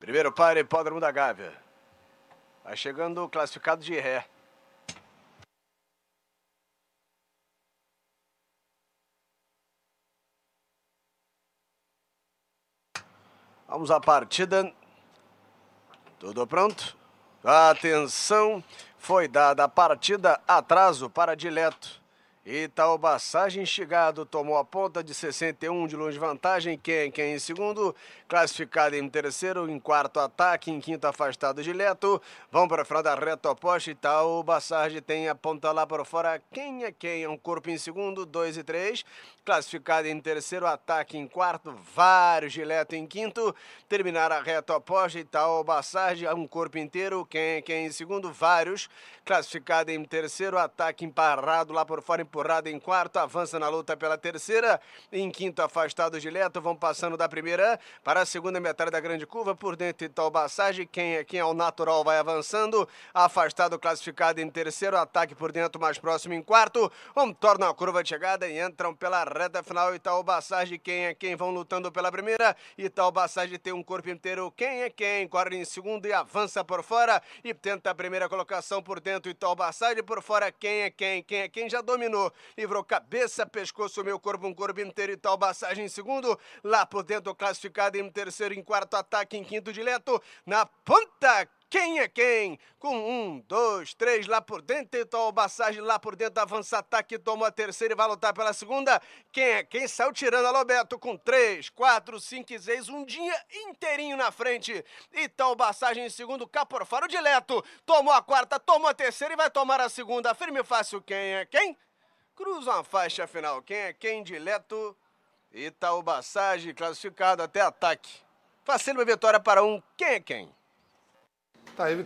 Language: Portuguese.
Primeiro para Hipódromo da Gávea. Vai chegando o classificado de ré. Vamos à partida. Tudo pronto? Atenção, foi dada a partida, atraso para dileto e tal tá Bassage Chegado tomou a ponta de 61 de longe vantagem. Quem, quem em segundo, classificado em terceiro, em quarto ataque, em quinto afastado de leto Vão para a frente da reta oposta. Tá Bassage tem a ponta lá para fora. Quem é quem? É um corpo em segundo, dois e três. Classificado em terceiro, ataque em quarto, vários de leto em quinto. Terminar a reta oposta. Tá Bassage é um corpo inteiro. Quem, é quem em segundo, vários. Classificado em terceiro, ataque emparrado lá por fora. Em porrada em quarto, avança na luta pela terceira. Em quinto, afastados de Leto, vão passando da primeira para a segunda metade da grande curva, por dentro Itaú Bassage, quem é quem é o natural vai avançando, afastado, classificado em terceiro, ataque por dentro, mais próximo em quarto, vão torna a curva de chegada e entram pela reta final, Itaubassage, quem é quem vão lutando pela primeira, Itaubassage tem um corpo inteiro, quem é quem, corre em segundo e avança por fora, e tenta a primeira colocação por dentro, Itaubassage por fora, quem é quem, quem é quem já dominou, livrou cabeça, pescoço, meu corpo, um corpo inteiro e tal, passagem em segundo, lá por dentro classificado em terceiro, em quarto ataque, em quinto dileto, na ponta quem é quem? Com um, dois, três, lá por dentro, então o Bassage lá por dentro, avança ataque, tomou a terceira e vai lutar pela segunda. Quem é quem? Saiu tirando a Lobeto com três, quatro, cinco e seis, um dia inteirinho na frente. Então o Bassage em segundo, cá por fora, o dileto, tomou a quarta, tomou a terceira e vai tomar a segunda. Firme fácil, quem é quem? cruzam a faixa final. Quem é quem, dileto? Itaubassage classificado até ataque. Facilita a vitória para um quem é quem. Tá aí,